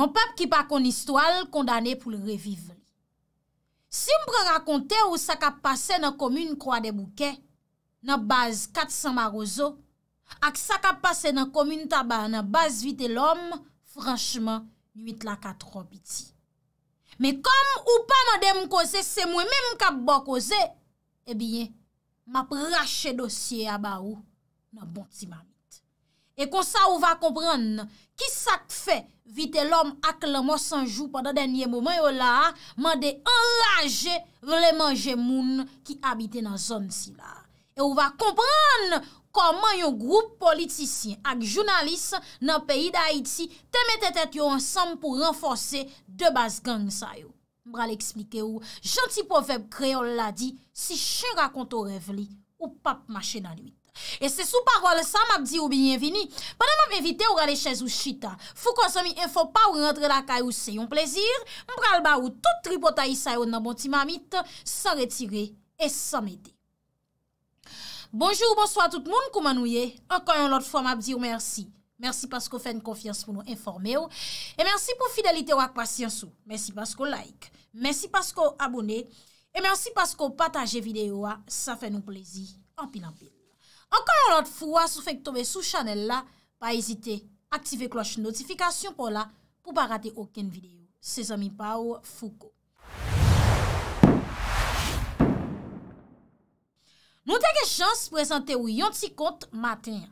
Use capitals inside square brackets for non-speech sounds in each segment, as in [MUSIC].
nan pap ki pa kon istwal kondane pou l revivli. Simpre rakonte ou sa ka pase nan komune kwa debouke, nan baz 400 marozo, ak sa ka pase nan komune eh taba nan baz 8 el om, franchman, 8 la 4 opiti. Me kom ou pa madem kose se mwen men mkap bo kose, e bine, map rache dosye aba ou nan bontimam. E kon sa ou va kompran ki sak fe vite lom ak la monsanjou padan denye mouman yo la, man de anlaje vlemanje moun ki abite nan zon si la. E ou va kompran koman yo group politisyen ak jounalist nan peyi da Haiti teme tetet yo ansam pou renfose de bas gang sa yo. Mbra li eksplike ou, janti poveb kreol la di si chen rakonto rev li ou pap mache nan wik. E se sou parol sa m ap di ou bienvini, padan m ap evite ou rade chèz ou chita. Fou konsomi enfo pa ou rentre la kay ou se yon plezir, m pral ba ou tout tripotayi sa yon nan bonti mamit, sa retire et sa m ede. Bonjour, bonsoit tout moun koumanouye. Ankan yon lot fwa m ap di ou mersi. Mersi pasko fèn konfians pou nou informe ou. E mersi pou fidelite ou ak pasyans ou. Mersi pasko like. Mersi pasko abone. E mersi pasko pataje videyo a. Sa fè nou plezir. Anpil anpil. Ankon anot fwa, sou fek tobe sou chanel la, pa ezite aktive kloche notifikasyon pou la pou pa rate oken videyo. Se zami pa ou fuko. Nou deke chans prezante ou yon ti kont matenya.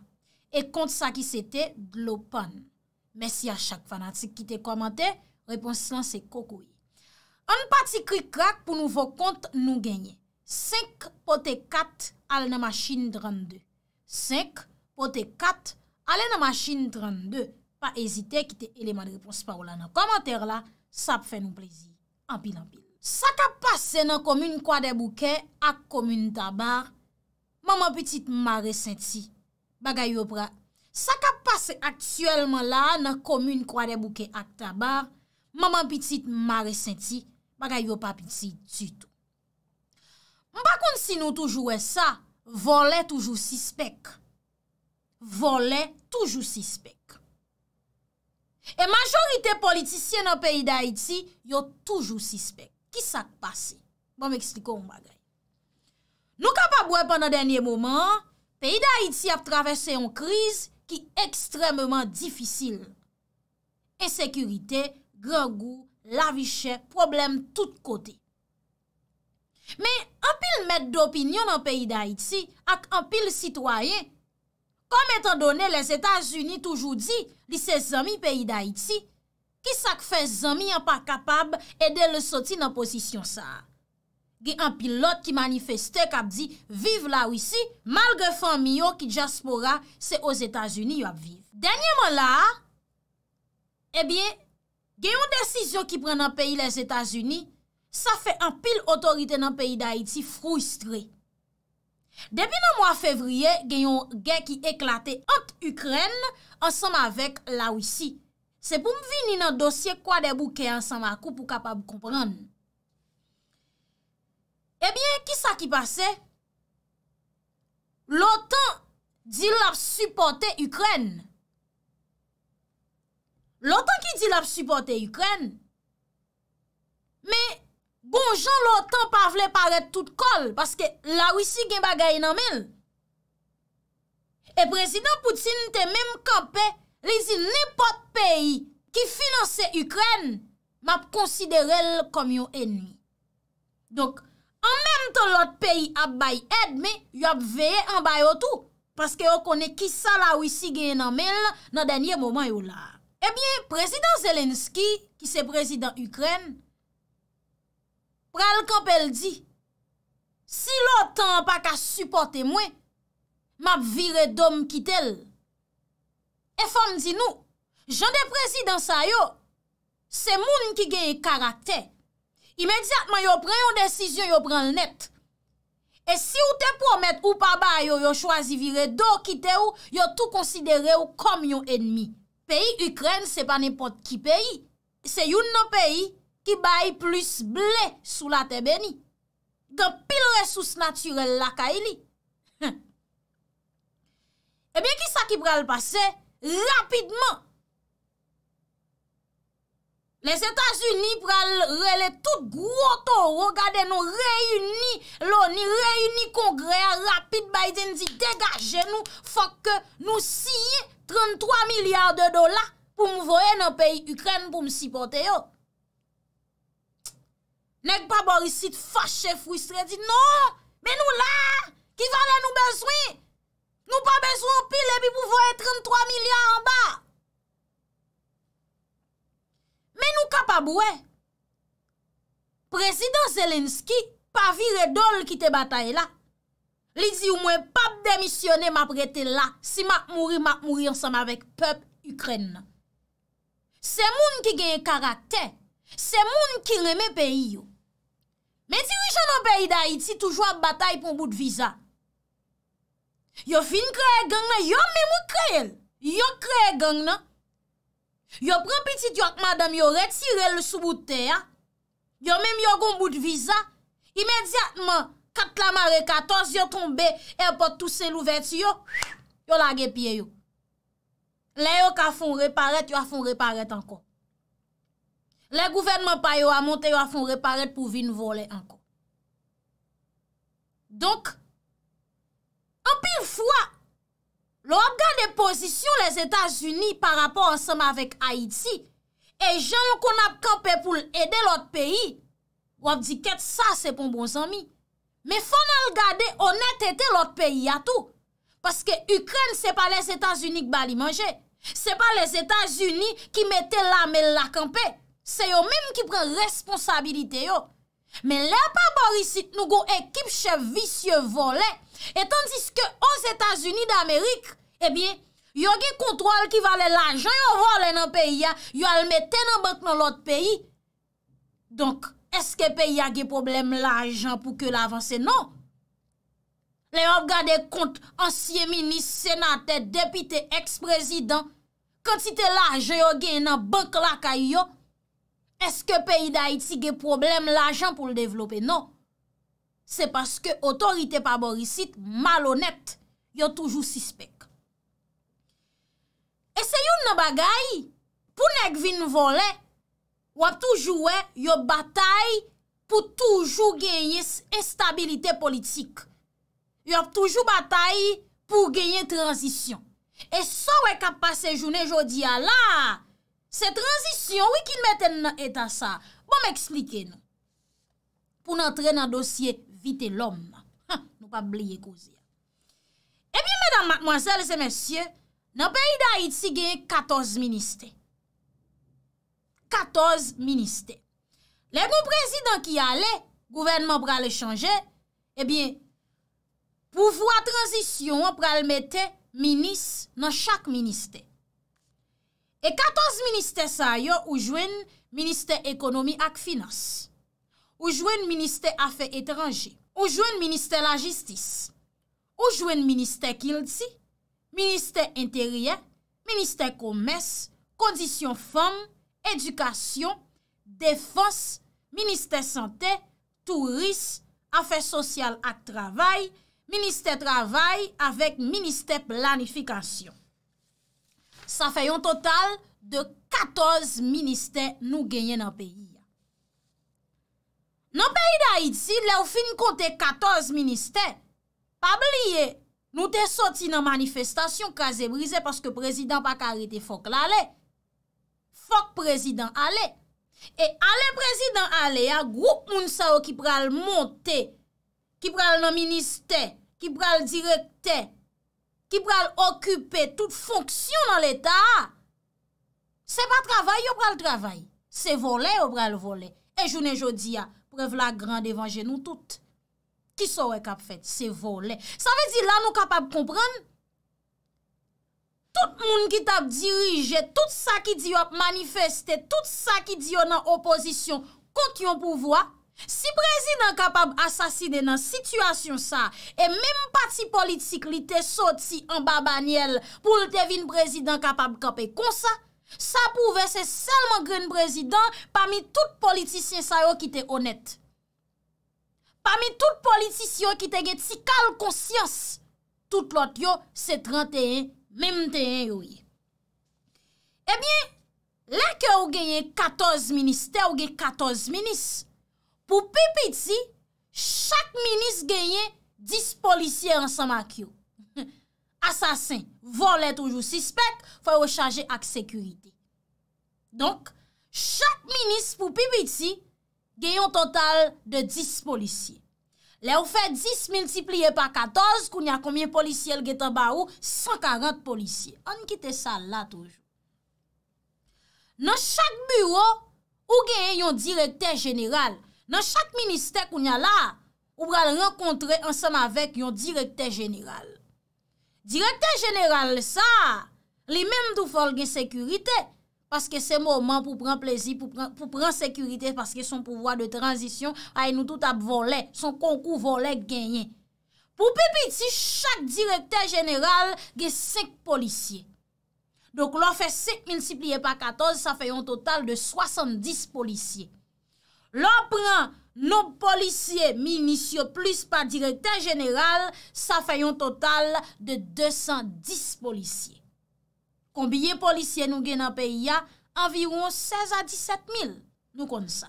E kont sa ki sete glopan. Mesi a chak fanatik ki te komante, reponsilans se kokou. An pati krik krak pou nouvo kont nou genye. 5 pote 4 al na machin 32. 5, pote 4, alè nan machin 32. Pa ezite, kite eleman repons pa ou la nan komantèr la, sa ap fè nou plezi. Ampil, ampil. Sa ka pase nan komün kwa de bouke ak komün tabar, maman pitit ma resenti, bagay yo pra. Sa ka pase aktuelman la nan komün kwa de bouke ak tabar, maman pitit ma resenti, bagay yo pa pitit tuto. Mba kon si nou toujouwe sa, volè toujou sispek. Volè toujou sispek. E majorite politisyen an peyi da iti, yo toujou sispek. Ki sa k pasi? Bon m eksli kon m bagay. Nou ka pa bouè pan nan denye mouman, peyi da iti ap travesse yon kriz ki ekstremman difisil. Esekurite, grangou, laviche, problem tout kote. Me, mèt d'opinyon an peyi d'Haïti ak an pil sitwayen. Kom etan donè, les Etats-Unis toujou di li se zami peyi d'Haïti, ki sak fè zami an pa kapab e de le soti nan posisyon sa. Ge an pil lot ki manifeste kap di, vive la ou isi, malge fè an miyon ki diaspora se os Etats-Unis yo ap vive. Denye mò la, ebyen, eh ge yon desisyon ki pren an peyi les Etats-Unis, Sa fe an pil otorite nan peyi d'Haïti frouistre. Debi nan mwa fevriye, genyon gen ki eklate ant Ukren ansanm avèk la Ouissi. Se pou m vini nan dosye kwa debou ke ansanm akou pou kapab koupren. Ebyen, ki sa ki pase? L'OTAN di lap supporte Ukren. L'OTAN ki di lap supporte Ukren. Me... Gonjon l'OTAN pa vle paret tout kol, paske la wisi gen bagay nan men. E prezident Poutine te menm kapè, le zin ne pot peyi ki finanse Ukren, map konsidere l kom yon enmi. Donk, an menm ton lot peyi ap bay edme, yop veye an bay otou, paske yo kone ki sa la wisi gen nan men, nan denye momen yo la. Ebyen, prezident Zelenski, ki se prezident Ukren, pral kap el di, si lò tan pa ka supporte mwen, map vire dom kitel. E fon di nou, jan de prezidansa yo, se moun ki geye karakter, imediatman yo pren yon desisyon, yo pren l net. E si ou te promet ou pa ba yo, yo chwazi vire dom kitel, yo tou konsidere ou kom yon enmi. Peyi Ukren se pa nepot ki peyi, se yon nou peyi, ki bay plus blè sou la tebe ni, gen pil resous natyrel la ka ili. Ebyen, ki sa ki pral pase? Rapidman! Les Etats-Unis pral rele tout groto, rogade nou reyuni loni, reyuni kongre, rapid bay den di degaje nou, fok nou siye 33 milyard de dola pou m voye nou peyi Ukren pou m sipote yo. Nèk pa borisit fache fwistre, di nou, men nou la, ki vane nou bezwi? Nou pa bezwi ou pi, lebi pou vwoye 33 milyon an ba. Men nou kapab wè. Prezident Zelenski pa vire dol ki te bataye la. Li di ou mwen pap demisyone ma prete la, si mak mouri, mak mouri ansam avek pep Ukren. Se moun ki genye karakter, Se moun ki reme peyi yo. Men ti wichan an peyi da iti, toujwa batay pou mbout viza. Yo fin kreye geng nan, yo men mou kreye. Yo kreye geng nan. Yo pran pitit yo ak madam, yo retirel soubouten ya. Yo men mou yon mbout viza. Imediatman, katlamare 14, yo tombe, airport tousen louvert yo, yo lage piye yo. Le yo ka fon reparet, yo a fon reparet ankon. Le gouvenman pa yo a monte yo a fon reparet pou vin vole anko. Donk, anpil fwa, lo ap gade pozisyon les Etats-Unis par rapport anseman vek Haiti, e jen lo kon ap kampe pou l'ede l'ot peyi, wap di ket sa se pon bon zami. Me fon al gade onet ete l'ot peyi atou, paske Ukren se pa les Etats-Unis ki bali manje, se pa les Etats-Unis ki mette lame lakampe. Se yo mèm ki pren responsabilite yo. Mè lè pa barisit nou go ekip chèf visye volè. Et tandis ke ans Etats-Unis d'Amerik, ebyen, eh yon gen kontrol ki valè l'ajan yon volè nan peyi ya, yon al metè nan bank nan lot peyi. Donk, eske peyi ya gen problem l'ajan pou ke l'avansè? Non! Lè yon gade kont ansye minis, senatè, depite, eks-prezident, kont si te l'ajan yon gen nan bank lakay yo, Eske peyi d'Haïti ge problem l'ajan pou l'devlope? Non. Se paske otorite paborisit malonet, yo toujou sispek. E se yon nabagay, pou nek vin volè, wap toujou wè, yo batay pou toujou genye estabilite politik. Yo wap toujou batay pou genye transisyon. E so wè kap pase jounè jodi ala, Se transisyon, wikil mette nan eta sa, bon m'ekslike nou. Poun antre nan dosye, vite l'om. Ha, nou pa blye kouzi. E eh bin, madame, mademoiselles et messieurs, nan peyi da iti gen 14 ministè. 14 ministè. Le nou prezident ki ale, gouvenman pral chanje, e eh bin, pou vwa transisyon, pou pral mette, minis nan chak ministè. E 14 minister sa yo ou jwen minister ekonomi ak finans, ou jwen minister afe etranji, ou jwen minister la jistis, ou jwen minister kilti, minister enteryen, minister komes, kondisyon fom, edukasyon, defos, minister sante, turis, afe sosyal ak travay, minister travay avek minister planifikasyon. Sa fè yon total de 14 ministè nou genyen nan peyi ya. Nan peyi da iti, lè ou fin konte 14 ministè. Pa blye, nou te soti nan manifestasyon kaze brise paske prezidant pa karite fok l'ale. Fok prezidant ale. E ale prezidant ale ya, group moun sa ou ki pral monte, ki pral nan ministè, ki pral direkte, Ki pral okupè tout fonksyon nan l'Etat. Se pa travay, yo pral travay. Se volè, yo pral volè. E jounè jodi ya, prèv la gran devanje nou tout. Ki so wè kap fèt, se volè. Sa vè di la nou kapap komprèn. Tout moun ki tap dirije, tout sa ki di yo manifestè, tout sa ki di yo nan oposisyon kont yon pouvoi. Si prezident kapab asaside nan situasyon sa, e mem pati politik li te sot si amba banyel pou l te vin prezident kapab kape konsa, sa pou vese selman gen prezident pami tout politisyen sa yo ki te onet. Pami tout politisyen ki te gen ti kal konsyans, tout lot yo se 31, mem te en yoy. E bien, la ke ou genye 14 minis, te ou genye 14 minis, pou pipiti, chak minis genyen 10 polisye ansan makyo. [LAUGHS] Asasin, volen toujou, sispek, fwe wè chaje ak sekurite. Donk, chak minis pou pipiti, genyon total de 10 polisye. Le ou fè 10 multiplye pa 14, kou nye a koumye polisye lge taba ou, 140 polisye. An ki te sal la toujou. Nan chak bureau, ou genyen yon direkte general, nan chak ministèk ou nya la, ou pral renkontre ansan avek yon direktè geniral. Direktè geniral sa, li menm tou fol gen sekurite, paske se mouman pou pran plezi, pou pran sekurite, paske son pouvoi de tranjisyon, ay ah, nou tout ap volè, son konkou volè genyen. Pou pipi ti, chak direktè geniral gen 5 polisye. Donk lò fè 7 x 14, sa fè yon total de 70 polisye. Lò pran, lò policye, minisyo plus pa direte general, sa fayon total de 210 policye. Konbiyen policye nou gen nan peyi ya, anviroun 16 a 17 mil nou kon sa.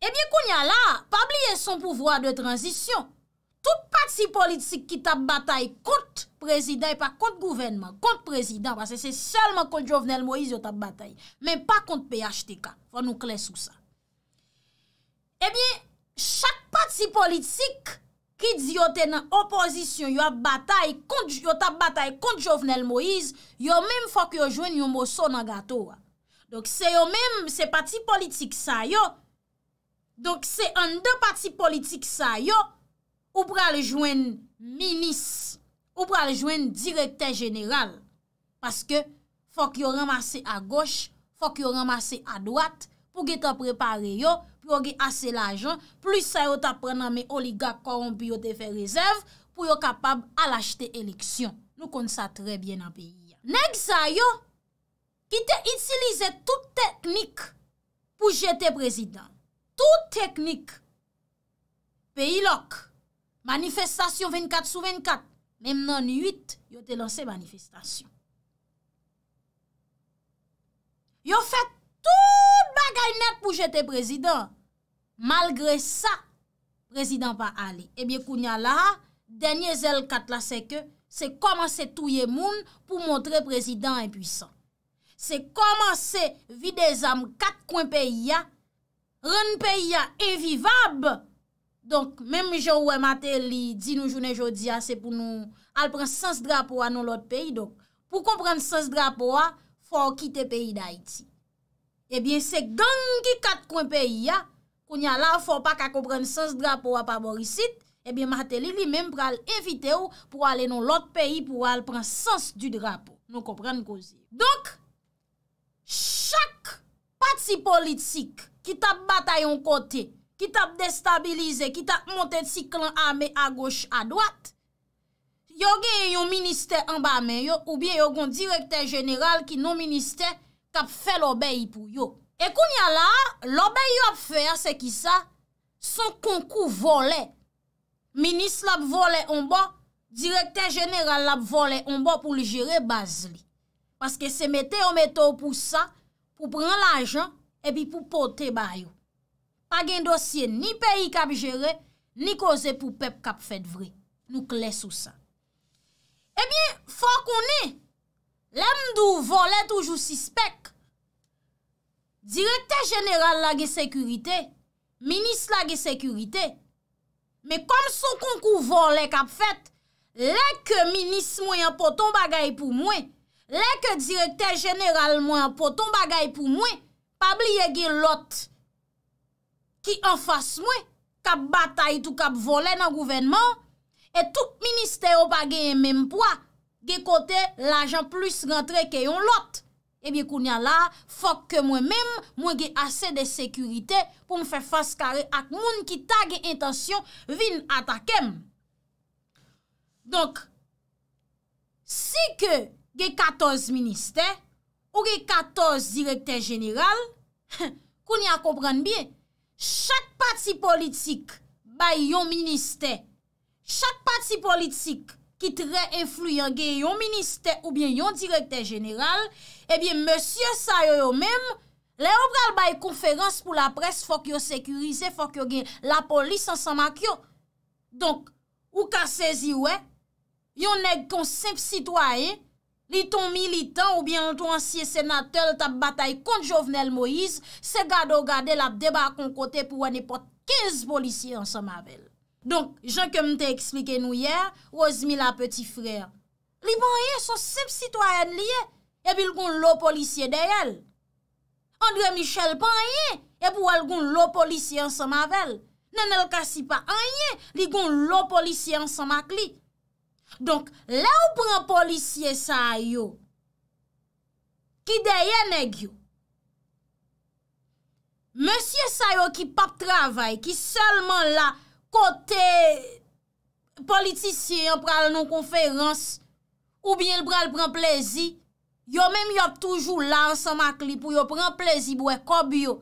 Ebyen kon ya la, pa blye son pouvoi de transisyon. Tout pati politik ki tap batay kont prezident, pa kont gouvenman, kont prezident, pa se se selman kont jovenel Moise yo tap batay, men pa kont PHTK, fa nou kles ou sa. Ebyen, chak pati politik ki di yo te nan opozisyon yo tap batay kont Jovenel Moïse, yo men fok yo jwen yon moso nan gato wa. Donk se yo men, se pati politik sa yo, donk se an de pati politik sa yo, ou pral jwen minis, ou pral jwen direkte general. Paske fok yo ramase a goch, fok yo ramase a dwat pou ge ta prepare yo, pou yo ge ase la ajon, plus sa yo ta prena me oliga koron bi yo te fe rezerv pou yo kapab al achete eleksyon. Nou kon sa trebyen a beya. Neg sa yo, ki te itilize tout teknik pou jete prezident. Tout teknik peyi lok. Manifestasyon 24 sou 24. Mem nan 8, yo te lance manifestasyon. Yo fet Tout bagay net pou jete prezident. Malgre sa, prezident pa ali. Ebyen eh kounya la, denye zel kat la seke, se komanse touye moun pou montre prezident epwisan. Se komanse vide zanm kat kwen peyi ya, ren peyi ya evivab. Donk, menm jouwe mate li di nou jounen jodi ya, se pou nou al pren sens drapo anon lot peyi. Donk, pou kon pren sens drapo anon lot peyi. Ebyen, eh se gangi kat kon peyi ya, kon yal la fò pa ka kompren sens drapo wap ap eh borisit, ebyen, ma ate li li menm pral evite ou pou ale non lot peyi pou al pran sens du drapo. Non kompren kouzi. Donk, chak pati politik ki tap bata yon kote, ki tap destabilize, ki tap monte tsi klan ame a goch a dwat, yon gen yon minister an ba men yo ou bien yon gen direkter general ki non minister kap fè l'obeye pou yo. E koun ya la, l'obeye yo ap fè, se ki sa, son konkou volè. Minis l'ap volè onbo, direktè genèral l'ap volè onbo pou li jère baz li. Paske se metè ou metè ou pou sa, pou prèn l'ajan, e bi pou pote ba yo. Pa gen dosye ni peyi kap jère, ni koze pou pep kap fè vre. Nou kles ou sa. E bi, fò konè, Le mdou vo le toujou sispek. Direkter general la ge sekurite, minis la ge sekurite, me kom son konkou vo le kap fet, le ke minis mwen an poton bagay pou mwen, le ke direkter general mwen an poton bagay pou mwen, pabli yege lot ki anfas mwen, kap batay tou kap vo le nan gouvenman, e tout minister yo bagay en menm pouwa, ge kote l'ajan plus rentre ke yon lot. Ebyè koun ya la, fok ke mwen mèm, mwen ge asè de sekurite pou mwen fè fòs kare ak moun ki ta ge intasyon vin atakem. Donk, si ke ge 14 minister, ou ge 14 direkter general, [LAUGHS] koun ya kompran biye, chak pati politik bay yon minister, chak pati politik ki tre influyen gen yon minister ou bien yon direkter general, e eh bien monsie sa yo yo mem, le obral bay konferans pou la pres fok yo sekurize, fok yo gen la polis ansan mak yo. Donk, ou ka sezi we, yon neg kon simp sitwa e, li ton militant ou bien ton ansye senatel tap batay kon jovnel Moïse, se gado gade la debak kon kote pou wane pot 15 polisye ansan mavel. Donk, jan kem te eksplike nou yer, ozmi la peti frèr. Li ban ye, son sep sitwayen li ye, ebi l kon lo polisye dey el. Andre Michel pan ye, ebi wal kon lo polisye ansama vel. Nan el kasi pa an ye, li kon lo polisye ansama kli. Donk, le ou pran polisye sa yo, ki dey ene gyo. Monsye sa yo ki pap travay, ki selman la, kote politisyen yon pral nan konferans, oubyen l pral pran plezi, yon menm yon toujou lan san makli pou yon pran plezi bou ekob yon,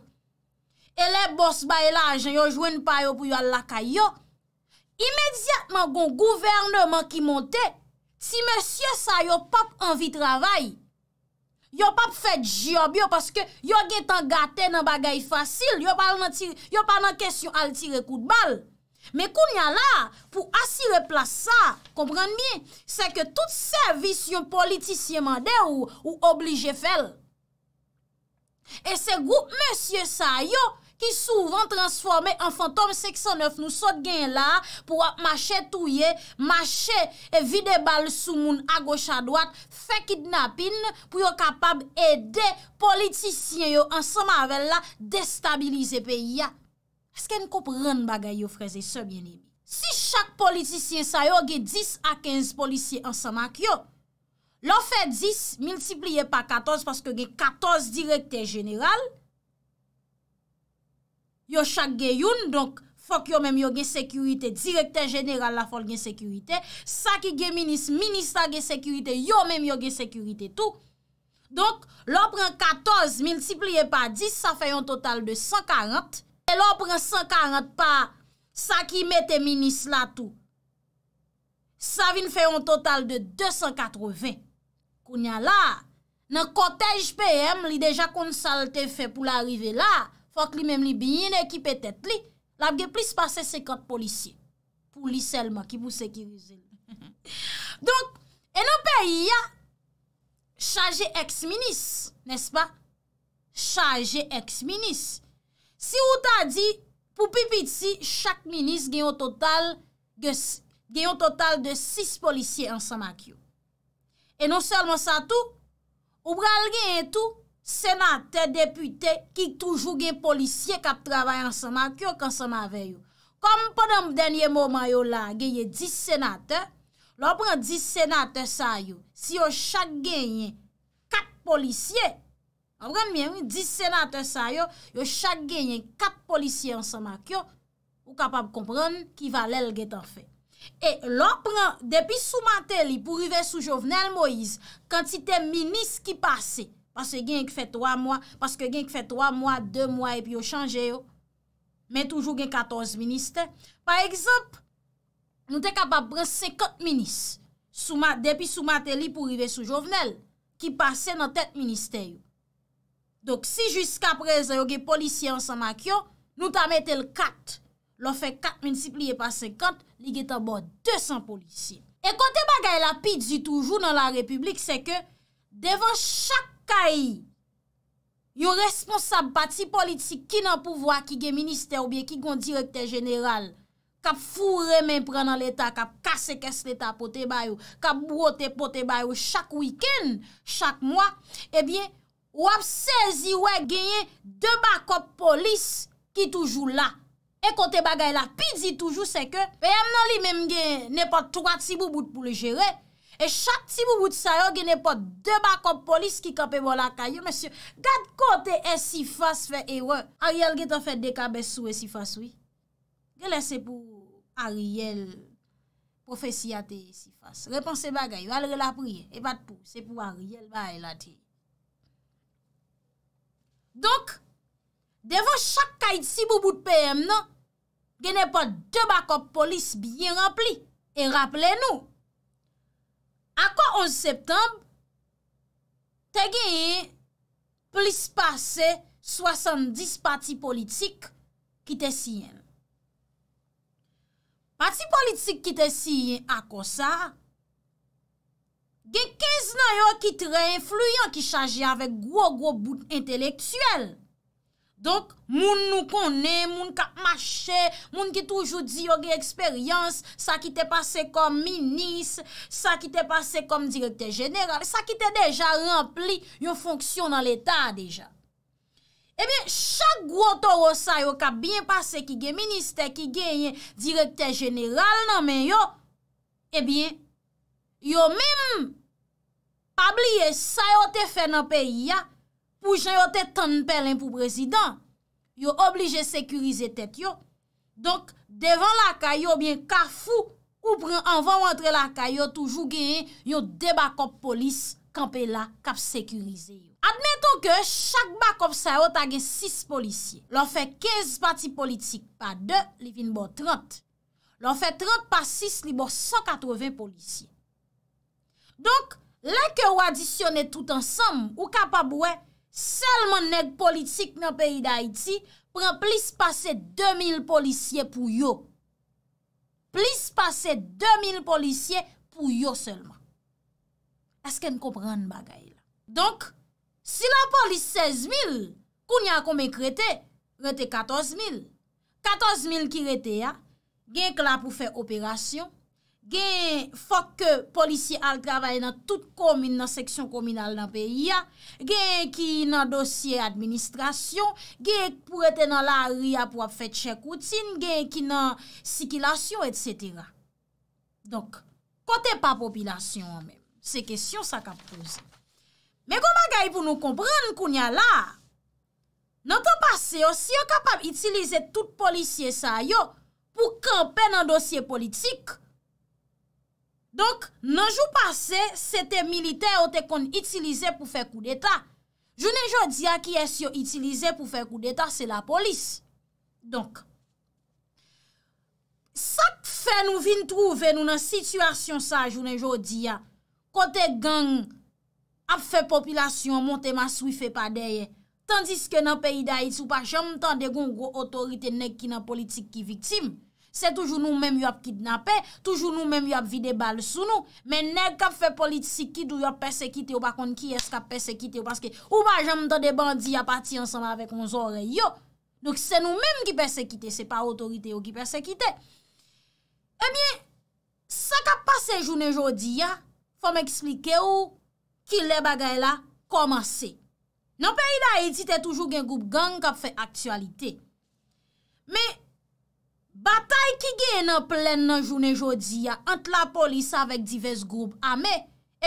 e le boss baye la ajen, yon jwen pa yon pou yon l laka yon, imediatman gon gouverneman ki monte, si monsye sa yon pap anvi travay, yon pap fet job yon, paske yon gen tan gate nan bagay fasil, yon pan nan kesyon al tire kout bal, Me koun ya la pou asire plasa, komprende mi, se ke tout servis yon politisyen mande ou oblige fel. E se goup monsye sa yo ki souvan transforme an fantom 609 nou sot gen la pou ap mache touye, mache e vide bal sou moun a gocha dwak, fekid napin pou yo kapab ede politisyen yo an sa mavel la destabilize peyi ya. Asken koup ren bagay yo freze sebyenib. Si chak politisyen sa yo ge 10 a 15 polisyen ansama ki yo, lo fe 10, multipliye pa 14, paske ge 14 direkte general, yo chak ge yon, donk, fok yo menm yo ge sekurite, direkte general la fol gen sekurite, sa ki ge minis, minis sa ge sekurite, yo menm yo ge sekurite tou. Donk, lo pren 14, multipliye pa 10, sa fe yon total de 140, El opren 140 pa, sa ki mette minis la tou. Sa vin fè yon total de 280. Koun ya la, nan kotej PM li deja konsalte fè pou l'arive la, fòk li mem li binyen e ki petet li, labge plis pase 50 polisye. Polisèl ma ki pou sekirize. [LAUGHS] Donk, en an pe yi ya, chaje ex-minis, nes pa? Chaje ex-minis. Si ou ta di, pou pipit si, chak minis gen yon total de 6 polisye ansama kyo. E non selman sa tou, ou pral gen yon tou senate, depute, ki toujou gen polisye kap travay ansama kyo konsama veyo. Kom pou danye moman yo la, gen yon 10 senate, lopran 10 senate sa yo, si yo chak gen yon 4 polisye, Avran mien, 10 senatè sa yo, yo chak gen yon 4 polisye an sa mak yo, ou kapab kompran ki valel getan fe. E lò pran, depi sou matè li pou rive sou jovnel Moïse, kantite minis ki pase, paske gen yon ki fe 3 mwa, paske gen yon ki fe 3 mwa, 2 mwa, epi yo chanje yo, men toujou gen 14 minis te. Par ekzop, nou te kapab pran 50 minis, depi sou matè li pou rive sou jovnel, ki pase nan tet minis te yo. Dok si jiska prezè yo ge polisye an sa makyon, nou ta mette l kat. Lo fe kat mensipliye pa 50, li ge tabo 200 polisye. E kote bagay la pi di toujou nan la republik, se ke, devan chak kay yo responsab bati politik ki nan pouvoa ki ge minister ou biye ki gon direkter general, kap fure men pren nan l etat, kap kase kes l etat pote bayou, kap brote pote bayou chak wiken, chak mwa, ebyen, Wap se zi we genye de bakop polis ki toujou la. E kote bagay la pidzi toujou se ke pe yam non li menm genye nepot 3 tibou bout pou le jere. E chak tibou bout sa yo genye nepot 2 bakop polis ki kape vola kaje. Gat kote e sifas fe ewe. Ariel genye tan fe dekabesou e sifas oui. Gele se pou Ariel profesiate e sifas. Reponse bagay, valre la priye. E vat pou, se pou Ariel va e la tiye. Donk, devon chak kayt si bou bout PM nan, genen pa 2 bakop polis biyen rempli. E rappele nou, akwa 11 septembe, te genen polis pase 70 pati politik ki te siyen. Pati politik ki te siyen akwa sa... gen kez nan yo ki tre influyen, ki chaje avèk gwo gwo bout inteleksuel. Donk, moun nou konen, moun kap mache, moun ki toujou di yo gen eksperyans, sa ki te pase kom minis, sa ki te pase kom direkte jeneral, sa ki te deja rempli yon fonksyon nan l'Etat deja. Ebyen, chak gwo toro sa yo kap bien pase ki gen minis, sa ki gen yon direkte jeneral nan men yo, ebyen, Yo mèm pabliye sa yo te fè nan peyi ya pou jan yo te tan pelen pou prezident. Yo oblije sekurize tèt yo. Donk devan lakay yo byen kafou ou pran avan wantre lakay yo toujou geye yo debakop polis kampe la kap sekurize yo. Admeton ke chak bakop sa yo tagè 6 polisye. Lò fè 15 pati politik pa 2 li vin bo 30. Lò fè 30 pa 6 li bo 180 polisye. Donk, lè ke wadisyonè tout ansam, ou kapab wè, selman nèk politik nan peyi da iti, pren plis pase 2000 polisye pou yo. Plis pase 2000 polisye pou yo selman. Asken kompran bagay la. Donk, si la polis 16000, koun ya komek rete, rete 14000. 14000 ki rete ya, genk la pou fe operasyon, gen fok ke polisye al gravaye nan tout komine nan seksyon kominal nan peyi ya, gen ki nan dosye administrasyon, gen pou ete nan la ria pou ap fet chekoutin, gen ki nan sikilasyon, etc. Donk, kote pa popilasyon anmen, se kesyon sa kap pose. Men koma gay pou nou kompran koun ya la, nan to pase yo, si yo kapap itilize tout polisye sa yo, pou ka pen nan dosye politik, Donk, nanjou pase, se te milite o te kon itilize pou fe kou deta. Jounenjou diya ki es yo itilize pou fe kou deta, se la polis. Donk, sak fe nou vin trouve nou nan situasyon sa jounenjou diya, kote gang ap fe popilasyon monte maswi fe padeye, tandiske nan peyida itou pa jom tan de gong ou otorite nek ki nan politik ki viktim. Se toujou nou menm yop kidnapè, toujou nou menm yop vide bal sou nou, men ne kap fè politisik ki dou yop persekite ou pa kon ki eskap persekite ou paske, ou pa jèm do de bandi a pati ansama avèk onzore yo. Nouk se nou menm ki persekite, se pa otorite ou ki persekite. Ebyen, sa kap pase jounen jodi ya, fò mè eksplike ou ki le bagay la komanse. Nan pe yi la etite toujou gen goup gang kap fè aktualite. Men, Batay ki gen nan plen nan jounen jodi ya, ant la polis avèk divez groub amè,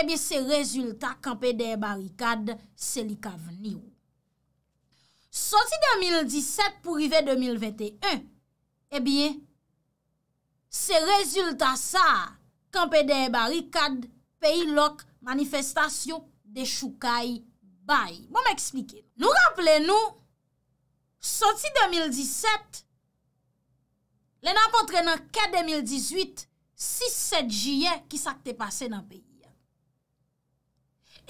ebyen eh se rezultat kampe de barikad selika veni ou. Soti 2017 pou rive 2021, ebyen eh se rezultat sa kampe de barikad peyi lok manifestasyon de choukai bay. Bon mè eksplike. Nou rample nou, soti 2017, Le nanpontre nan kè 2018, 6-7 juye ki sakte pase nan peyi.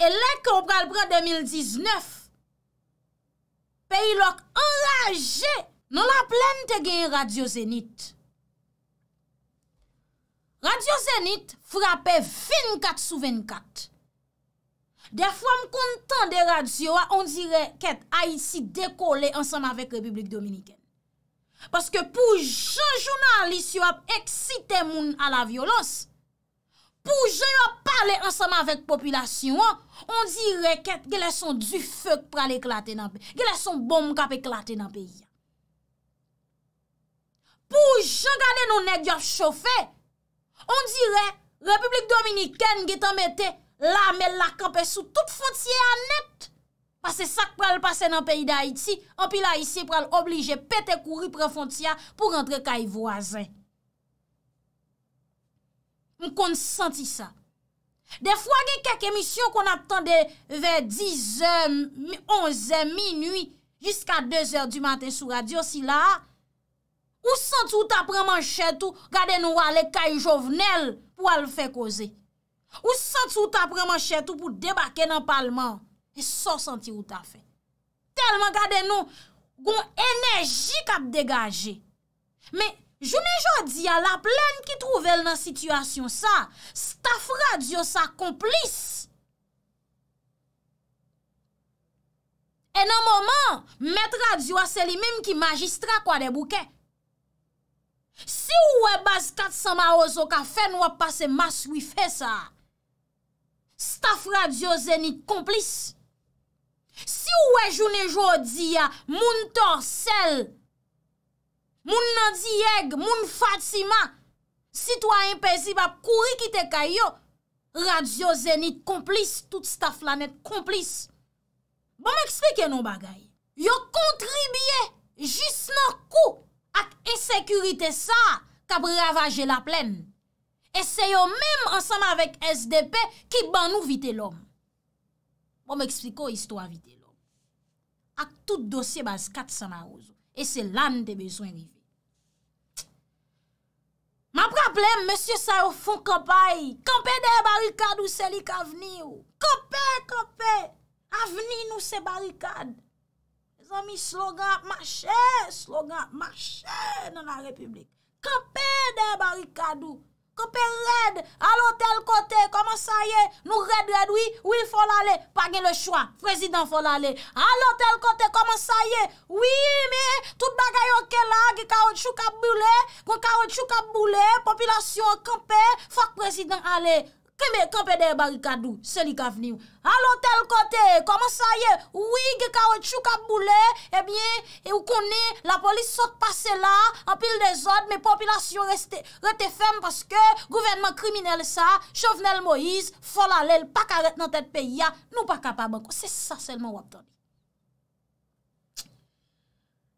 E le kon pral pral 2019, peyi lòk anraje nan la plen te gen radio zenit. Radio zenit frapè 24 sou 24. De fwa m kontan de radio wa, on dire kèt a yisi dekole ansan avèk Republik Dominikèn. Paske pou jan jounan lis yo ap eksite moun a la violons, pou jan yo ap pale ansama vek populasyon, on dire ket ge leson du fek prale klate nan pe, ge leson bom kape klate nan pe ya. Pou jan gane nou nek yo a chofe, on dire Republik Dominikène getan mette la me la kape sou tout fotiye anept. Pase sak pral pase nan peyi da Haiti, an pi la ici pral oblige pete kouri pre fontia pou rentre kay voazen. M kon senti sa. De fwa gen kek emisyon kon atande ve 10, 11, minui, jiska 2h du maten sou radio si la, ou senti ou ta preman chetou gade nou wale kay jovenel pou wale fe koze. Ou senti ou ta preman chetou pou debake nan palman. E so senti ou ta fe. Telman gade nou goun enerji kap degaje. Me, jounen jodi a la plen ki truvel nan situasyon sa, staff radio sa komplis. E nan moman, met radio a seli mim ki magistra kwa de bouke. Si ou we baz kat san ma ozo ka fen wap pase mas wifè sa, staff radio se ni komplis. Si ou wè joun e jò di ya moun torsel, moun nadi yeg, moun fatima, sitwa impensi bap kouri ki te kay yo, radio zenit komplis, tout sta flanet komplis. Ba bon, mè eksplike nou bagay. Yo kontribye jis nan kou ak esekurite sa kab ravaje la plen. E se yo mèm ansam avèk SDP ki ban nou vite lòm. Ou m'ekspliko histou avite lòm. Ak tout dosye bas kat san marouzo. E se lan te beswen rifi. Ma problem, monsie sa yo fon kopay. Kampè de barikad ou selik aveni ou. Kampè, kampè. Aveni nou se barikad. E zon mi slogan, ma chè, slogan, ma chè nan la republik. Kampè de barikad ou. Kope red, alotel kote, koman saye, nou red red, oui, oui fol ale, pa gen le chwa, prezident fol ale. Alotel kote, koman saye, oui, mi, tout bagay yo ke la, ki kaoutchou ka boule, ki kaoutchou ka boule, popilasyon kope, fok prezident ale. Kèmè kèmè de barikadou? Sè li ka veni ou? Alon tel kote, kòman sa ye? Ou wè kè kawè chou ka boule, e eh bè, e ou kèmè, la polis sot pase la, anpil de zot, mè popilasyon rete fem paske, gouverman kriminel sa, chovnel moïse, folalèl, pak aret nan pet peyi ya, nou pak kapabankou. Se sa selman wak toni.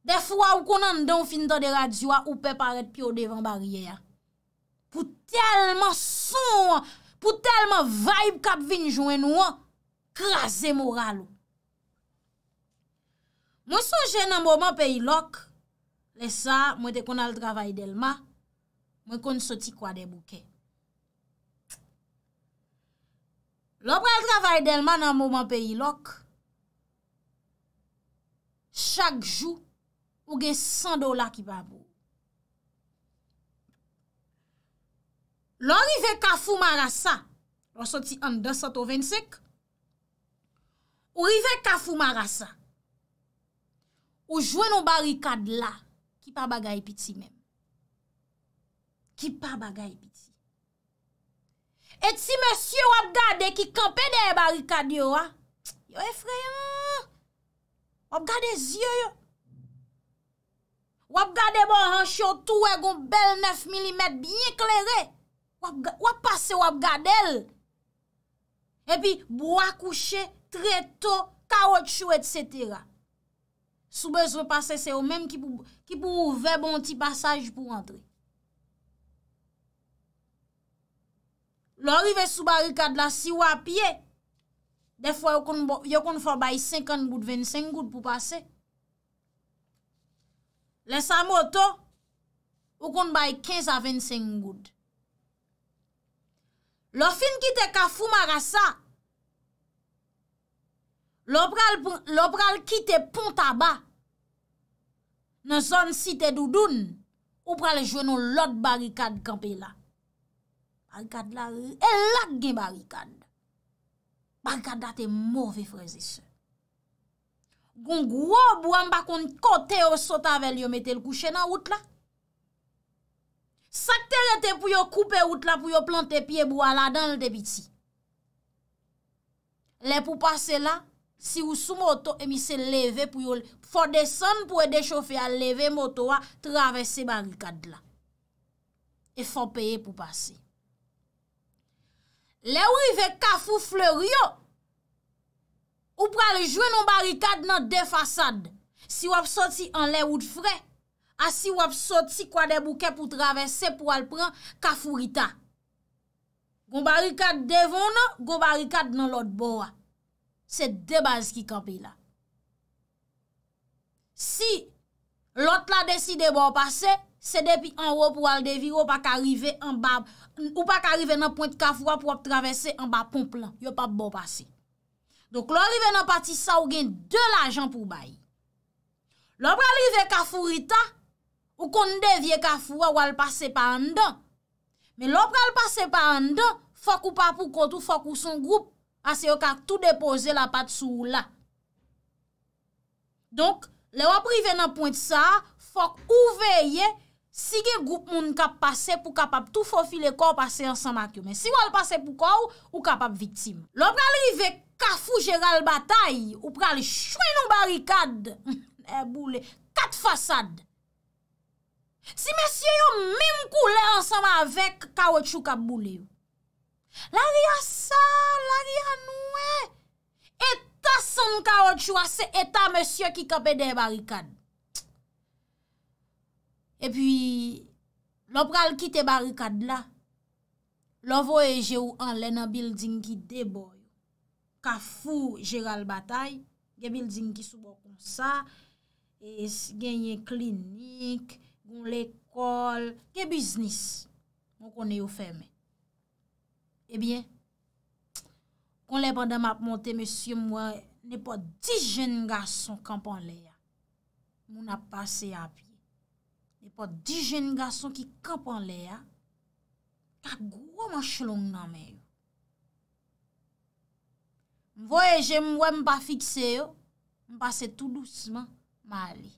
De fwa ou konan don fin dan de radywa, ou pe paret pyo devan bari ya. Pou telman son an, pou telman vaib kap vinjouen ou an, krasè moral ou. Mwen sonje nan mouman peyi lok, lesa mwen te kon al travay delman, mwen kon soti kwa de bouke. Lopre al travay delman nan mouman peyi lok, chak jou, ou gen 100 dola ki pa bou. Lò rive kafou marasa, an soti 1, 2, 3, 4, 5, 6, ou rive kafou marasa, ou jwen nou barikad la, ki pa bagay piti men. Ki pa bagay piti. Et si monsi wap gade ki kampe de barikad yo, yo e freyon, wap gade zye yo, wap gade bon ran chou tou wegon bel 9 mm, biye klerè, wap pase wap gadel, epi, bo akouche, tre to, ka wot chou, et cetera. Soubez wap pase, se yo menm ki pou ouve bon ti passage pou rentre. Lo rive souba rikad la si wap ye, defo yo kon fwa bay 50 gout, 25 gout pou pase. Le sa moto, yo kon bay 15 a 25 gout. Lo fin ki te kafou marasa, lo pral ki te ponta ba, nan zon si te doudoun, ou pral jounou lot barikad kampe la. Barikad la, elak gen barikad. Barikad da te mou ve frezise. Gon gwo bou an bakon kote yo sota vel yo metel kouche nan wout la. Sakte rete pou yo koupe oud la pou yo plante pie bou ala dan l de biti. Le pou pase la, si ou sou moto, e mi se leve pou yo le. Fon deson pou e dechofi a leve moto a travesse barikad la. E fon peye pou pase. Le ou i ve kafou fle ryo. Ou pral jwe nou barikad nan de fasad. Si ou ap soti an le ou de frey. Asi wap sot si kwa de bouke pou travese pou al pran Kafurita. Gon barikat devon nan, gon barikat nan lot bo a. Se debaz ki kampe la. Bon si bon lot la deside bo a pase, se depi anwo pou al deviro pa karive nan point Kafura pou ap travese an ba pon plan. Yo pa bo a pase. Donk lor li ven nan pati sa ou gen de la jan pou bayi. Lopra li ven Kafurita... Ou kon devye kafou a wal pase pa an dan. Men lop kal pase pa an dan, fok ou pa pou kont ou fok ou son goup ase yo kak tou depoze la pat sou ou la. Donk, le wap rive nan point sa, fok ou veye si ge goup moun kap pase pou kapap tou fofile kor pase ansan makyo. Men si wal pase pou kor, ou kapap vitim. Lop kal rive kafou jera l batay, ou kal chwen nou barikad, [LAUGHS] e boule, kat fasad. Si mesye yo mèm kou lè ansama avèk kawè chou kap mboulè yo. La li a sa, la li a nouè. Eta san kawè chou asè, eta mesye ki kapè de barikad. E pi, lop pral kite barikad la. Lop vò e jè ou an lè nan building ki deboy. Ka fù jè ral batay. Genye building ki soubo kon sa. E genye klinik. Goun l'ekol, ke biznis, moun eh kon yo fèmè. Ebyen, kon lè pandan map montè, mwè, nè po di jen gason kampan lè ya. Moun ap pase api. Nè po di jen gason ki kampan lè ya, kak gwa man cheloun nan mè yo. Mwè, jè mwè mwa fikse yo, mwè pase tout lousman mali.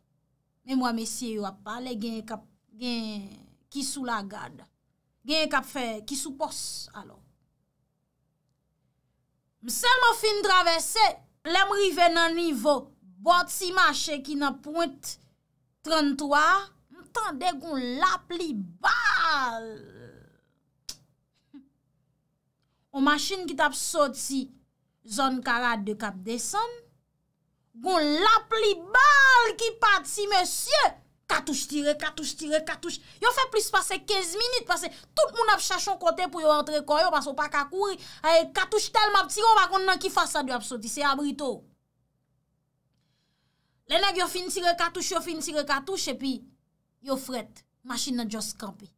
Men mwa mesye yo ap pale genye kap, genye kisou la gade. Genye kap fe, kisou pos alo. Msel mwen fin dravese, plen mriven nan nivou, bot si mache ki nan point 33, mtande goun la pli bal. [LAUGHS] O machine ki tap sot si zon karat de kap desen, Gon lap li bal ki pat si mesye. Katouche tire, katouche tire, katouche. Yo fè plis pase 15 minit. Pase tout moun ap chachon kote pou yo entre koryo. Pase ou pa kakouri. E katouche tel map tire, wakon nan ki fasa dyo ap soti. Se abrito. Le nan yo fin tire katouche, yo fin tire katouche. E pi yo fret. Mashi nan jos kampi.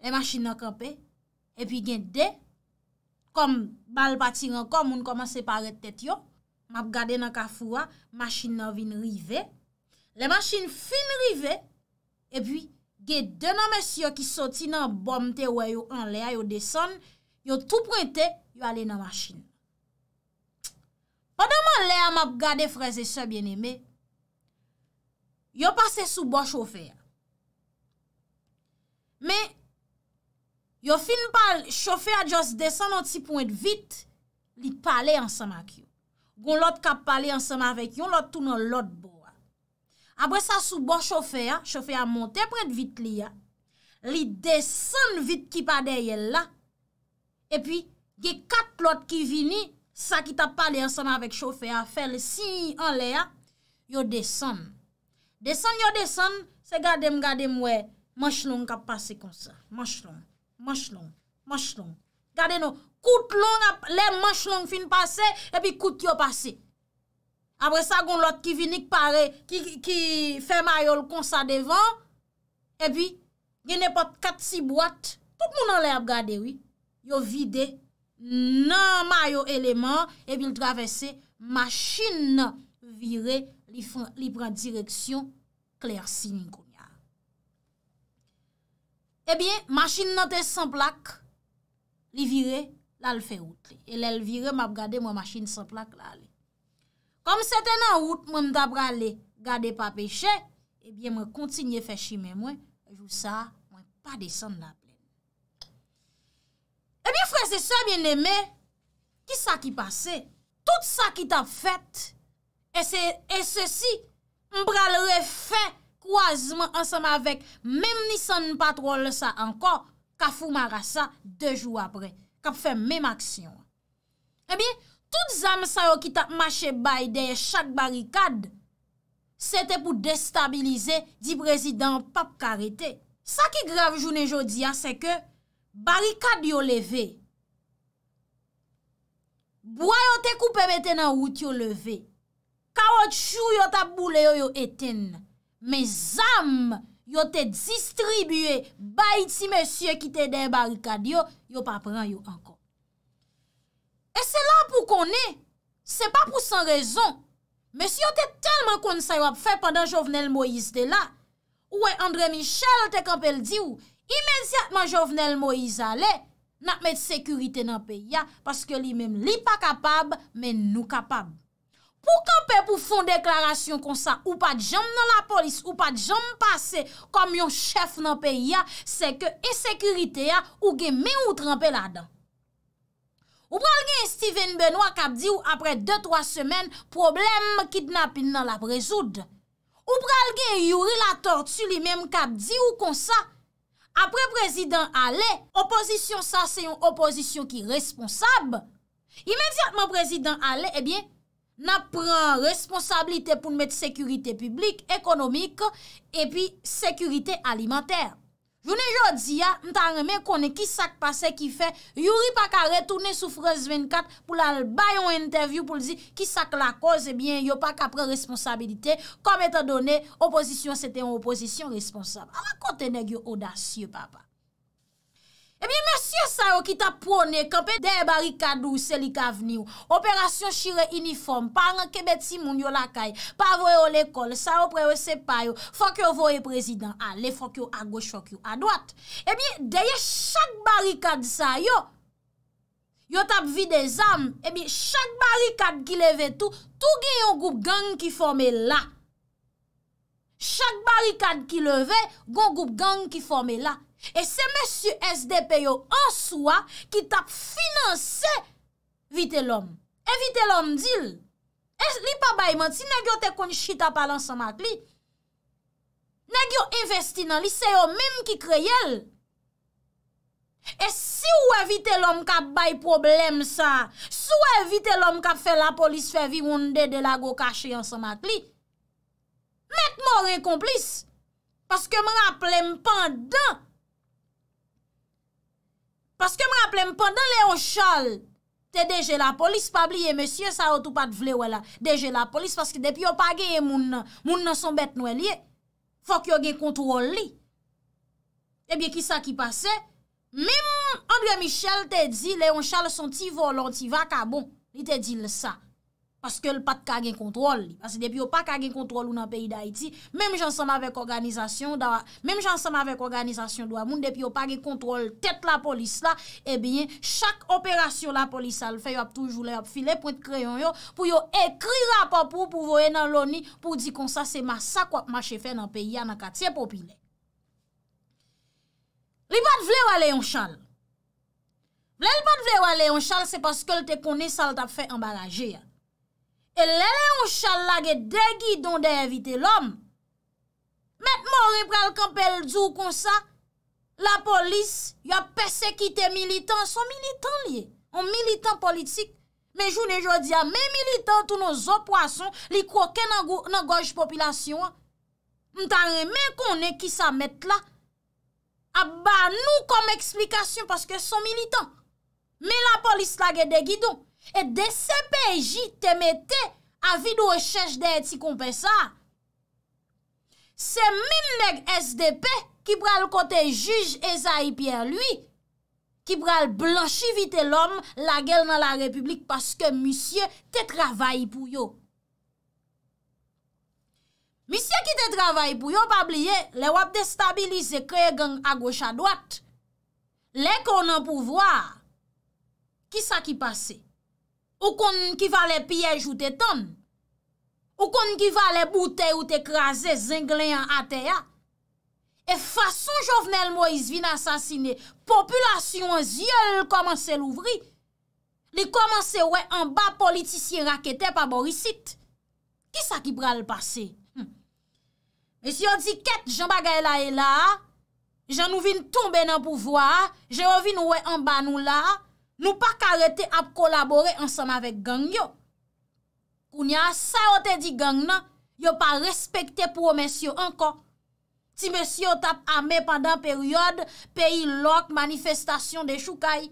E mashi nan kampi. E pi gen dey. kom mal pati an kom, moun koman se paret tet yo, map gade nan kafouwa, masin nan vin rive, le masin fin rive, e pi, ge de nan mes yo ki soti nan bomte, wè yo an lea, yo desen, yo tou prente, yo ale nan masin. Padan man lea map gade, freze se biene, yo pase sou bo chofer. Me, yo fin pal, chofea jos desen an ti pwede vit, li pale ansama kyo. Gon lot ka pale ansama vek, yon lot tou nan lot bo a. Abre sa sou bon chofea, chofea monte pwede vit li a, li desen vit ki pa deyye la, e pi, ge kat lot ki vini, sa ki ta pale ansama vek chofea, fel si an le a, yo desen. Desen yo desen, se gade m gade m we, manch lon ka pase kon sa, manch lon. Mache long, mache long. Gade nou, kout long ap, le mache long fin pase, epi kout yo pase. Apre sa, goun lot ki vinik pare, ki fe mayol konsa devan, epi genepot kat si boat, tout mounan le ap gade wii, yo vide nan mayo eleman, epi l travesse, maschine vire li pradireksyon kler sinikon. Ebyen, machin nan te san plak, li vire, la le fe route. E lè le vire, m ap gade mwen machin san plak la le. Kom se te nan route, m m dabra le gade pa peche, ebyen m kontinye fe chime mwen, e jou sa mwen pa desen la ple. Ebyen fre se so bieneme, ki sa ki pase, tout sa ki tap fete, e se si m bral refe, kwa zman ansanman vek, mem ni san patrole sa ankon, ka fou marasa de jou apre, kap fe mem aksyon. E bi, tout zan sa yo ki tap mache bay deye chak barikad, se te pou destabilize di prezident pap karete. Sa ki grav jounen jodia, se ke, barikad yo leve, bwa yo te koupe bete nan wout yo leve, ka wot chou yo tap boule yo yo etenne, Me zam yo te distribye, bay ti mesye ki te debarikad yo, yo pa pran yo ankon. E se la pou konen, se pa pou san rezon, mesye yo te telman konsay wap fe pandan Jovenel Moïse de la, ouwe André Michel te kapel di ou, imensyatman Jovenel Moïse ale, nan met sekurite nan pe ya, paske li mem li pa kapab, men nou kapab. Ou kape pou fon deklarasyon kon sa, ou pa jom nan la polis, ou pa jom pase kom yon chef nan peyi ya, se ke esekurite ya ou gen men ou trempe la dan. Ou pral gen Steven Benoit kap di ou apre 2-3 semen, problem kidnap in nan la prezoud. Ou pral gen yon relator tsu li men kap di ou kon sa, apre prezident alè, oposisyon sa se yon oposisyon ki responsab, imediatman prezident alè, ebyen, eh nan pren responsabilite pou nou met sekurite publik, ekonomik, epi sekurite alimenter. Vounen jodi ya, mta remen konen ki sak pase ki fe, youri pa ka retounen sou frez 24 pou lal bayon interview pou li di ki sak la koz, ebyen eh yo pa ka pren responsabilite, kom etan done, oposisyon seten, oposisyon responsable. Awa konten e gyon odasye papa. Ebyen, eh mersye sa yo oh, ki ta pwone, kape deye barikad ou selik avni ou, operasyon shire uniform, pa an kebet si moun yo lakay, pa vwe ou lekol, sa yo prewe sepay ou, fok yo vwe prezident a, le fok yo a gwoch fok yo a dwat. Ebyen, deye chak barikad sa yo, yo tap vi de zam, ebyen, eh chak barikad ki leve tou, tou gen yon goup gang ki fome la. Chak barikad ki leve, gen yon goup gang ki fome la. E se mèsyou SDP yo an sou a ki tap finanse vite l'om. Evite l'om dil. E li pa bay man, si nagyo te konjita palan san mat li, nagyo investi nan li, se yo mèm ki kreyel. E si ou evite l'om kap bay problem sa, si ou evite l'om kap fe la polis fe vi moun de de la go kache yon san mat li, met mò ren komplis. Paske mè rapple m pandan, Paske m raple m pa dan Léon Charles te deje la polis pa bliye monsye sa otou pat vle wè la. Deje la polis paske depi yo pa geye moun nan son bet nouè e liye. Fok yo ge kontrol li. Ebyè eh ki sa ki pase? Mè m André Michel te di Léon Charles son ti volant, ti vakabon. Li te di lè sa. Paske l pat ka gen kontrol li. Paske depi yo pa ka gen kontrol ou nan peyi da iti, menm jansanman vek organizasyon, menm jansanman vek organizasyon do amoun, depi yo pa gen kontrol tet la polis la, ebyen, eh chak operasyon la polis al, fe yo ap toujou, le ap file, prit kreyon yo, pou yo ekri rapopou pou voe nan loni, pou di kon sa se masak wap ma chefe nan peyi ya, nan katye popine. Li pat vle wale yon chal? Le li pat vle wale yon chal, se paske l te kone sal tap fe embalaje ya. E lè lè an chal lage degi don de evite l'om. Met mò repre al kampel djou kon sa, la polis yo persekite militant, son militant liye, an militant politik. Me joun e jò di a, me militant tou nou zo poason, li kwo ken nan goj populasyon an. Mta remè kon e ki sa met la, a ba nou kom eksplikasyon paske son militant. Me la polis lage degi don. E de se peji te mette avi do e chèche de eti kompe sa. Se min leg SDP ki pral kote juj Ezaipier lui, ki pral blanchi vite l'om la gel nan la republik paske misye te travay pou yo. Misye ki te travay pou yo, pabliye, le wap destabilize kreye gen a gocha dwat, le konan pou vwa, ki sa ki pase? Ou konn ki va le piyej ou te ton. Ou konn ki va le boute ou te kreze zinglen an ate ya. E fason Jovenel Moise vin asasine, populasyon zyele komanse louvri. Li komanse wè an ba politisyen rakete pa borisite. Ki sa ki bra l'pase? Hm. E si yo di ket, jen bagay la e la, jen nou vin tombe nan pouvoi, jen nou vin wè an ba nou la, Nou pa karete ap kolabore ansanm avek gang yo. Koun ya sa yo te di gang nan, yo pa respekte promes yo anko. Ti mes yo tap ame pandan peryode, peyi lok, manifestasyon de choukai.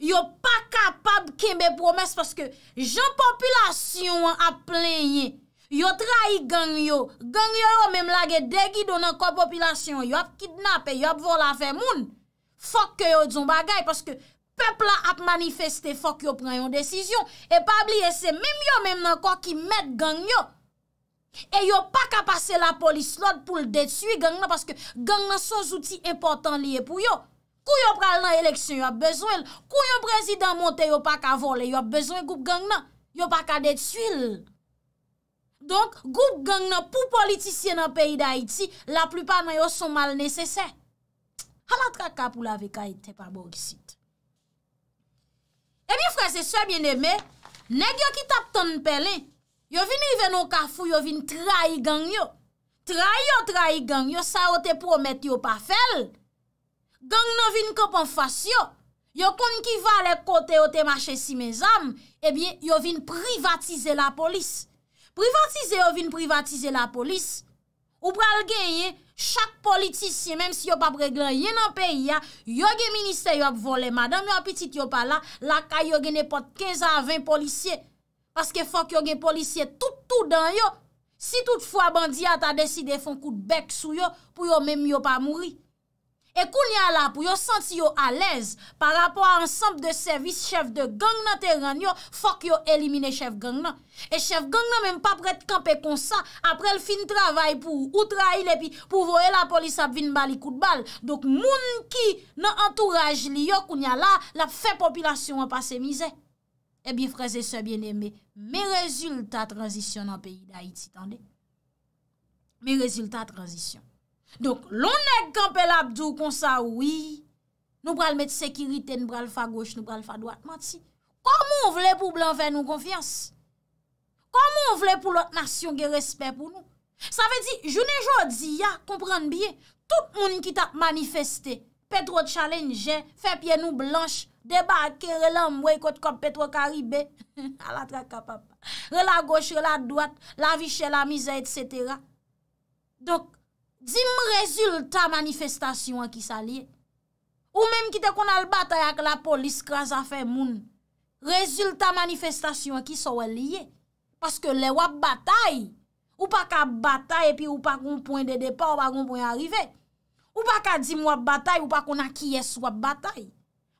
Yo pa kapab keme promes, paske jan populasyon ap plenye. Yo trai gang yo. Gang yo yo mem lage degi donan kon populasyon. Yo ap kidnap, yo ap vola fe moun. Fok yo djon bagay, paske pepla ap manifeste, fok yo pran yon desisyon, e pa bli ese, mèm yo mèm nan kwa ki mèd gang yo, e yo pa ka pase la polis lòd pou l'detsui gang nan, paske gang nan son zouti important liye pou yo, kou yo pral nan eleksyon yo ap bezwen, kou yo prezident monte yo pa ka vole, yo ap bezwen goup gang nan, yo pa ka detsui lòd. Donk, goup gang nan pou politisyen nan peyi da Haiti, la plupan nan yo son mal nesesè. Hama tra kap ou la veka ite e pa borg sit. Ebyen frese, sve mwen eme, neg yo ki tap ton pelen, yo vin ive nou kafou, yo vin trai gang yo. Trai yo, trai gang yo, sa yo te promet yo pa fel. Gang yo vin kopon fasyo, yo kon ki va le kote yo te mache si mezam, ebyen yo vin privatize la polis. Privatize yo vin privatize la polis. Ou pral geye, Chak politisye, menm si yo pa preglan yen an peyi ya, yo gen minister yo ap vole, madame yo apitit yo pa la, la ka yo gen epote 15 an 20 polisye. Paske fok yo gen polisye tout tout dan yo. Si tout fwa bandiya ta deside fon kout bek sou yo, pou yo menm yo pa mouri. E koun ya la pou yo santi yo alèz Par rapport an samp de servis Chef de gang nan terren yo Fok yo elimine chef gang nan E chef gang nan menm pa pret kampe kon sa Aprel fin travay pou Outra il epi pou voe la polis ap vin bali kout bal Dok moun ki Nan antouraj li yo koun ya la La fe populasyon wap ase mize E eh bi freze se bien eme Me rezultat transisyon An peyi da iti tende Me rezultat transisyon Donk, lounèk kampel abdou kon sa, wii, nou pral met sekirite, nou pral fa goch, nou pral fa dwat, mati, komon vle pou blanve nou konfians? Koman vle pou lot nasyon ge respet pou nou? Sa ve di, jounen jodi ya, kompran biye, tout moun ki tap manifeste, petro chalenjen, fepye nou blanche, debake, re la mwe kote kop petro karibe, [LAUGHS] alatra kapapa, re la goch, re la dwat, la vichè, la mizè, etc. Donk, Dime rezultat manifestasyon ki sa liye. Ou menm ki te kon al batay ak la polis kras afe moun. Rezultat manifestasyon ki sa wè liye. Paske le wap batay. Ou pa ka batay epi ou pa konpon de depan, ou pa konpon arrive. Ou pa ka dime wap batay, ou pa kon ak yes wap batay.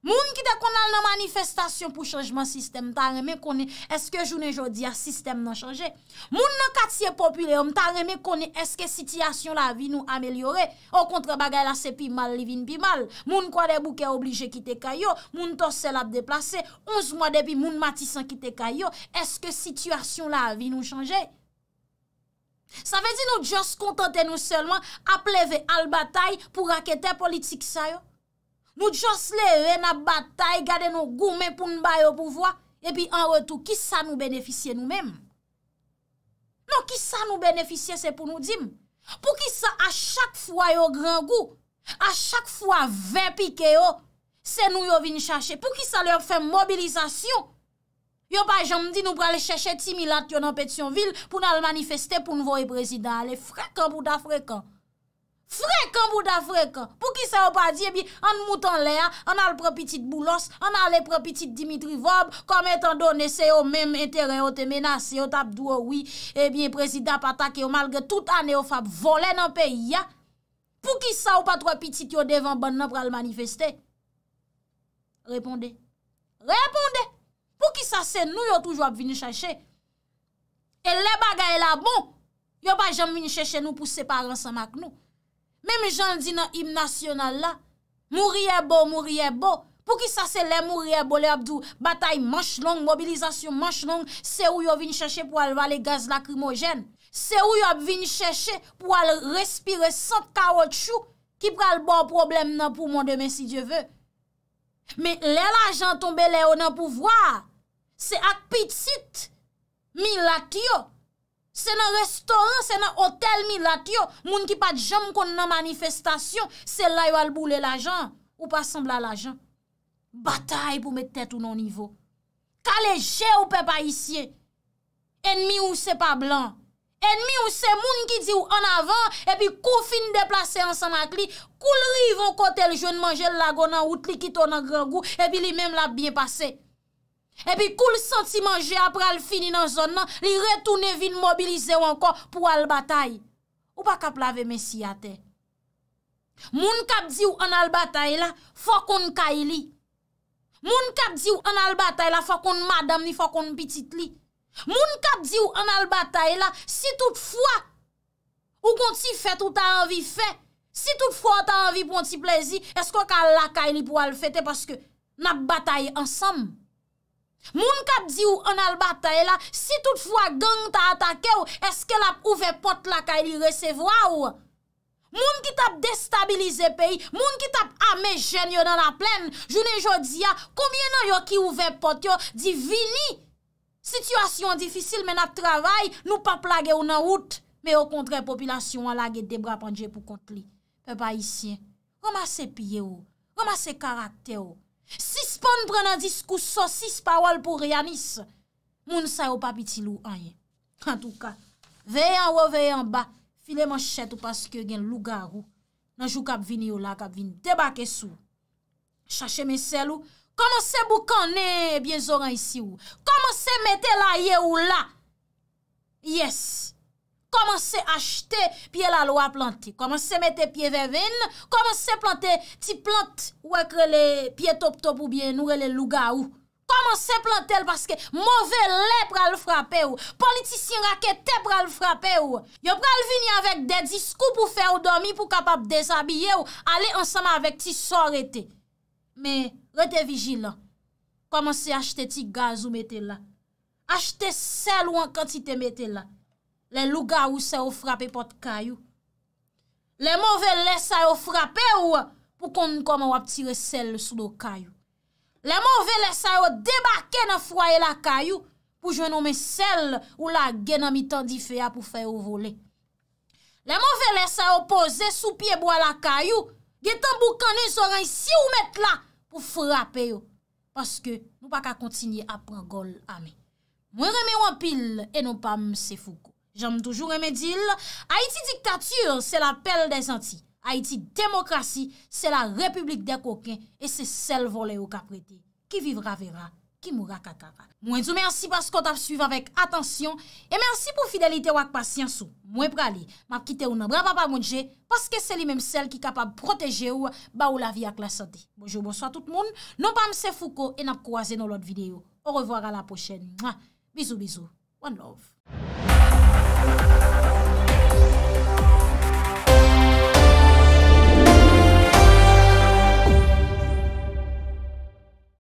Moun ki te konal nan manifestasyon pou chanjman sistem, ta reme koni e, eske jounen jodi a sistem nan chanje. Moun nan katsye populyon, ta reme koni e, eske sityasyon la vi nou amelyore. Ou kontre bagay la se pi mal, li vin pi mal. Moun kwa de bouke oblije kite kayo, moun to sel ap deplase, onz mwade bi moun matisan kite kayo, eske sityasyon la vi nou chanje. Sa ve di nou jos kontante nou selman ap leve al batay pou rakete politik sayo. Nou josle re na batay, gade nou goume pou nou baye ou pouvoi, epi an retou, ki sa nou beneficye nou menm? Non, ki sa nou beneficye, se pou nou dim. Pou ki sa a chak fwa yo gran gou, a chak fwa ven pike yo, se nou yo vin chache, pou ki sa lor fe mobilizasyon. Yo baye janm di nou prale cheshe ti milat yon anpet yon vil, pou nan lmanifeste pou nou voye prezida, ale frekan pou da frekan. Frek an bouda frek an Pou ki sa ou pa di ebi eh An moutan le a An al propitit boulos An al le propitit Dimitri Vob Kom etan do ne se yo menm enteren O te menas se yo tabdou o wi Ebi prezidap atake yo malge tout an E yo fap vole nan peyi ya Pou ki sa ou pa tropitit yo devan Ban nan pral manifeste Reponde Reponde Pou ki sa se nou yo toujwa vini chache E le bagay la bon Yo pa jom vini chache nou pou separen sa mak nou Mem jan di nan im nasyonal la, mouriye bo, mouriye bo, pou ki sa se le mouriye bo le abdou batay manch long, mobilizasyon manch long, se ou yo vin chèche pou al vali gaz lakrimogen, se ou yo vin chèche pou al respire sat kaot chou ki pral bo problem nan pou moun demen si dievè. Me le la jan tombe le ou nan pou vwa, se ak pitit mi lak yo. Se nan restoran, se nan hotel mi lak yo, moun ki pat jam kon nan manifestasyon, se la yo alboule la jan, ou pa sembla la jan. Batay pou met tèt ou nan nivou. Kale je ou pe pa isye. Enmi ou se pa blan. Enmi ou se moun ki di ou an avan, e pi kou fin deplase ansan ak li, kou li yon kote l jeun manje l lagonan ou tri ki ton an gangou, e pi li menm la biye pase. Epi kou l senti manje apre al fini nan zon nan, li retoune vin mobilize ou ankon pou al batay. Ou pa kap lave mesi ate? Moun kap di ou an al batay la, fokon kay li. Moun kap di ou an al batay la, fokon madam ni fokon pitit li. Moun kap di ou an al batay la, si tout fwa ou kon ti fete ou ta anvi fete, si tout fwa ou ta anvi pou an ti plezi, esko ka la kay li pou al fete? Paske nap batay ansam. Moun kap di ou an albata e la, si toutfwa gang ta atake ou, eske lap ouve pot la ka e li resevwa ou? Moun ki tap destabilize peyi, moun ki tap ame jen yo nan a plen, jounen jodi ya, konbien nan yo ki ouve pot yo, di vini? Sityasyon difisil men ap travay, nou pap lage ou nan wout, me yo kontren populasyon wala ge debrap anje pou kontli. Pe ba isye, koma se piye ou, koma se karakte ou, Sis pon pren nan diskou so, sis pawol pou ryanis, moun sa yo papiti lou anye. An tou ka, veyen ou veyen ba, fileman chet ou paske gen louga rou, nanjou kap vini ou la, kap vini debake sou. Chache mesel ou, kama se bou kane, ebyen zoran isi ou, kama se mette la ye ou la. Yes! Komanse achte, piye la lwa plante. Komanse mette piye vevene, komanse plante ti plante wakre le piye top top ou bien oure le luga ou. Komanse plante el paske movele pral frape ou, politisyen rakete pral frape ou. Yo pral vini avèk de diskou pou fè ou domi pou kapap desabye ou, ale ansama avèk ti sor ete. Me, rete vijila. Komanse achte ti gaz ou mette la. Achte sel ou an kantite mette la. le luga ou se ou frape pot kayou. Le mouvel le se ou frape ou, pou kon kon mou ap tire sel sou do kayou. Le mouvel le se ou debake nan fwaye la kayou, pou jwen ome sel ou la gen nan mitan di feya pou fwe ou vole. Le mouvel le se ou pose sou pie bo la kayou, getan bou kanen soran si ou met la pou frape yo. Paske nou pa ka kontinye ap prangol ame. Mwen reme wampil e nou pa mse fouko. Jam toujou remedil, Haïti diktatür se la pèl de zanti. Haïti demokrasi se la republik de kokin. E se sel vole ou ka prete. Ki vivra vera, ki moura kakara. Mwen zou mersi paskot ap suiv avèk atansyon. E mersi pou fidelite wak pasyansou. Mwen prale, map kite ou nan brababa mounje. Paske se li menm sel ki kapab proteje ou ba ou la vi ak la sante. Bonjou, bonsoit tout moun. Non pa mse fouko en ap kouaze nou lot videyo. Ou revoar a la pochen. Bizou, bizou. One love.